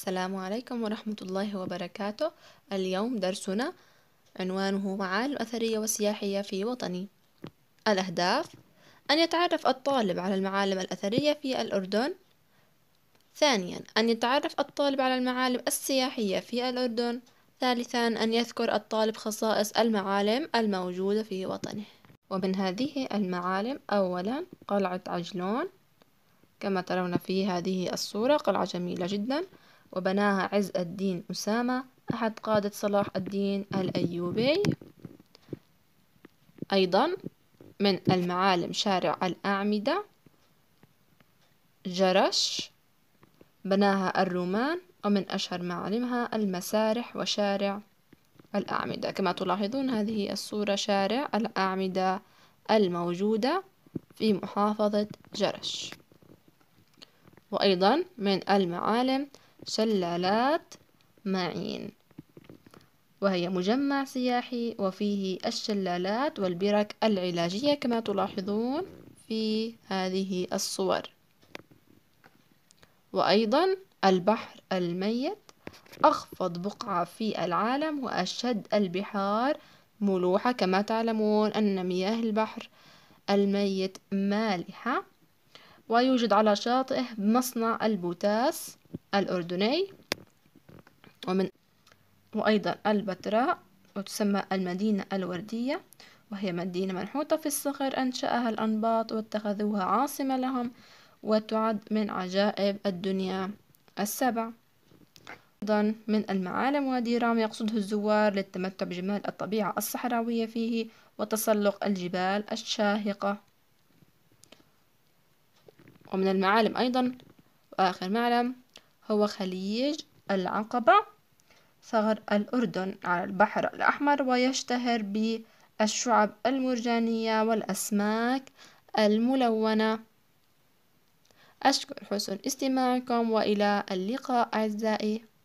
السلام عليكم ورحمة الله وبركاته اليوم درسنا عنوانه معالم أثرية وسياحية في وطني الأهداف أن يتعرف الطالب على المعالم الأثرية في الأردن ثانيا أن يتعرف الطالب على المعالم السياحية في الأردن ثالثا أن يذكر الطالب خصائص المعالم الموجودة في وطنه ومن هذه المعالم أولا قلعة عجلون كما ترون في هذه الصورة قلعة جميلة جدا وبناها عز الدين أسامة أحد قادة صلاح الدين الأيوبي أيضا من المعالم شارع الأعمدة جرش بناها الرومان ومن أشهر معالمها المسارح وشارع الأعمدة كما تلاحظون هذه الصورة شارع الأعمدة الموجودة في محافظة جرش وأيضا من المعالم شلالات معين وهي مجمع سياحي وفيه الشلالات والبرك العلاجية كما تلاحظون في هذه الصور وأيضا البحر الميت أخفض بقعة في العالم وأشد البحار ملوحة كما تعلمون أن مياه البحر الميت مالحة ويوجد على شاطئه مصنع البوتاس الأردني ومن وأيضا البتراء وتسمى المدينة الوردية وهي مدينة منحوتة في الصخر أنشأها الأنباط واتخذوها عاصمة لهم وتعد من عجائب الدنيا السبع أيضا من المعالم وادي رام يقصده الزوار للتمتع بجمال الطبيعة الصحراوية فيه وتسلق الجبال الشاهقة ومن المعالم أيضا وآخر معلم هو خليج العقبة ثغر الأردن على البحر الأحمر ويشتهر بالشعب المرجانية والأسماك الملونة أشكر حسن استماعكم وإلى اللقاء أعزائي